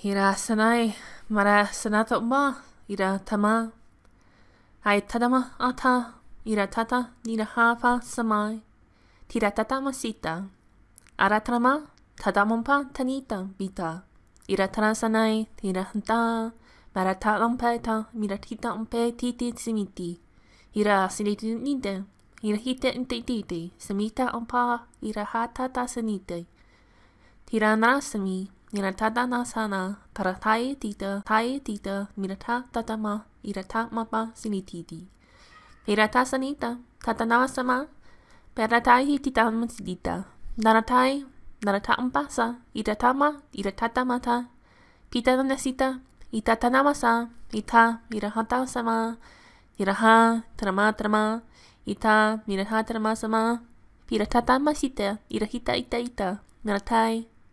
I rā sanai, mara sanata ma, i rā tamā. Ai tadama ata, i rā tata, ni rā hāpā samai. Ti rā tata masita. Aratrama, tadamampa tanita bita. I rā tana sanai, ti rā hantā, mara tā lampaita, mi rā tita ampe titi tsimiti. I rā sinetu nite, i rā hite nite titi, samita ampa, i rā hātata sanite. Ti rā nā samiti. sana, tara tai tita tai tita mirata tatama irata mapa sinititi. Pirata sanita tata na sama hi tita Nara ira Naratai narata ampasa tata iratatamata pita nasita masa, ita mirahata sama iraha trama trama ita miraha trama sama piratamasita irahita ita ita tae.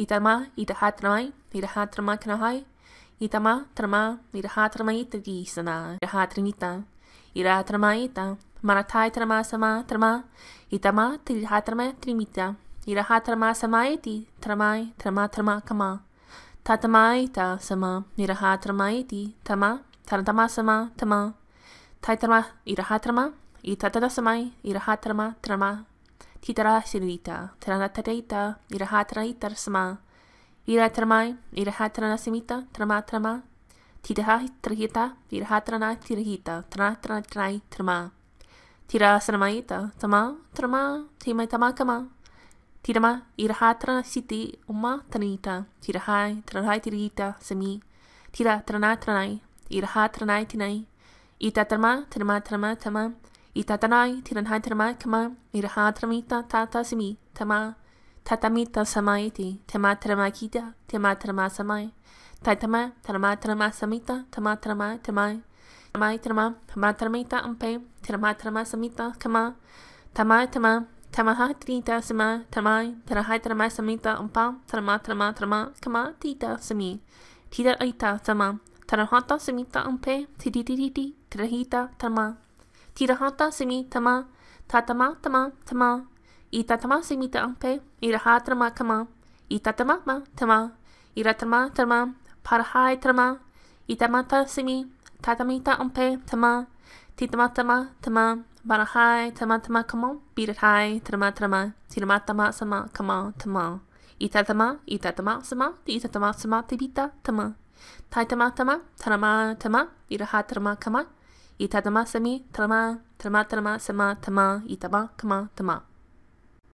Itama, Itahatrmai, kanahai. Itama, Trama, Itahatramaita Gisana, Itahatramita, Irahatramaita, Maratai trama sama, Trama, Itama, Tirihatrama, Trimita, Irahatramasamaiti, Tramai, Tramatramakama, Tatamaita Sama, Irahatramaiti, Tama, tatama sama, Tama, Taitrama, Irahatrama, Itatasamai, Irahatrama, Trama, Titara Sirvita, Tranatarita, Irahatraitar Sama, Iratramai, Irahatranasimita, Tramatrama, Titaha Trihita, Irahatrana Tirihita, Tranatranatrai Trama, Tirasramaita, Tama, Trama, Timaitamakama, Tirama, Irahatrana Siti, Uma Tanita, Tirahai, Tranai Tirihita, Sami, Tira Tranatranai, Irahatranai Tinai, Itatrama, Trama, Trama, Tama, Itatanai tiranhai taramai kama miraha taramita tata simi tama tatamita samaiti tema taramakita tema taramasamai taitama tarama taramasamita tama tarama tamai tamai tarama tama taramita umpe tarama taramasamita kama tamai tama tamaha trita sama tamai tarahai taramasamita umpa tarama tarama tarama kama tita simi tita aita sama tarahata samita umpe titi titi tarahita tarama tirahata semi tama, tatama tama tama, itatama semi tampe, iraha trama kama, itatama ma tama, iratama tama, parhai tama, itamata semi, tatamita ampe tama, titama tama tama, barahai tama tama kama, birahai tama tama, tiramatama sama kama tama. Itatama, itatama sama, itatama sama tibita tama. Taitama tama, tanama tama, iraha tama kama, itadama semi, tama, tama, tama, sama, tama, itama, kama, tama.